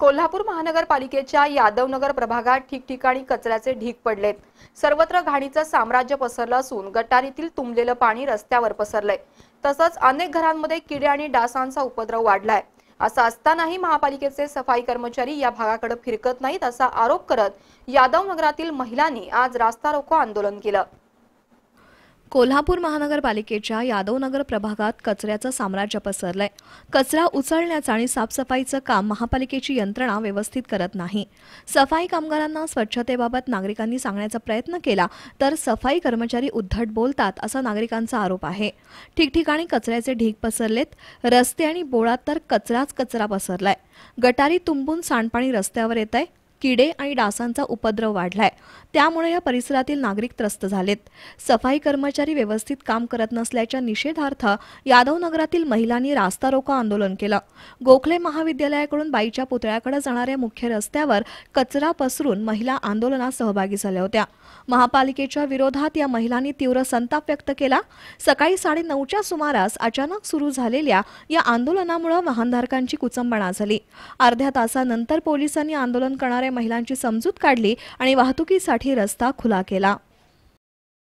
कोल्हापूर महानगरपालिकेच्या यादवनगर प्रभागात ठिकठिकाणी कचऱ्याचे ढीक पडलेत सर्वत्र घाणीचं साम्राज्य पसरलं असून गटारीतील तुंबलेलं पाणी रस्त्यावर पसरलंय तसंच अनेक घरांमध्ये किडे आणि डासांचा उपद्रव वाढलाय असं असतानाही महापालिकेचे सफाई कर्मचारी या भागाकडे फिरकत नाहीत असा आरोप करत यादव नगरातील महिलांनी आज रास्ता रोको आंदोलन केलं कोल्हापूर महानगरपालिकेच्या यादवनगर प्रभागात कचऱ्याचं साम्राज्य पसरलंय कचरा उचलण्याचं आणि साफसफाईचं काम महापालिकेची यंत्रणा व्यवस्थित करत नाही सफाई कामगारांना स्वच्छतेबाबत नागरिकांनी सांगण्याचा प्रयत्न केला तर सफाई कर्मचारी उद्धट बोलतात असा नागरिकांचा आरोप आहे ठिकठिकाणी कचऱ्याचे ढीग पसरलेत रस्ते आणि बोळात तर कचराच कचरा पसरलाय गटारी तुंबून सांडपाणी रस्त्यावर येत आहे किडे आणि डासांचा उपद्रव वाढलाय त्यामुळे या परिसरातील नागरिक त्रस्त झालेत सफाई कर्मचारी व्यवस्थित काम करत नसल्याच्या निषेधार्थ यादव नगरातील महिलांनी रास्ता रोको आंदोलन केलं गोखले महाविद्यालयाकडून बाईच्या पुतळ्याकडे जाणाऱ्या मुख्य रस्त्यावर कचरा पसरून महिला आंदोलनात सहभागी झाल्या होत्या महापालिकेच्या विरोधात या महिलांनी तीव्र संताप व्यक्त केला सकाळी साडे नऊच्या सुमारास अचानक सुरू झालेल्या या आंदोलनामुळे वाहनधारकांची कुचंबणा झाली अर्ध्या तासानंतर पोलिसांनी आंदोलन करणाऱ्या महिलांची समजूत काढली आणि वाहतुकीसाठी रस्ता खुला केला